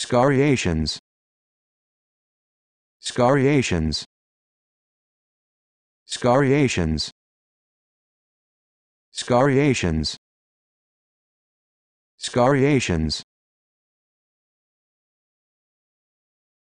Scariations. Scariations. Scariations. Scariations. Scariations.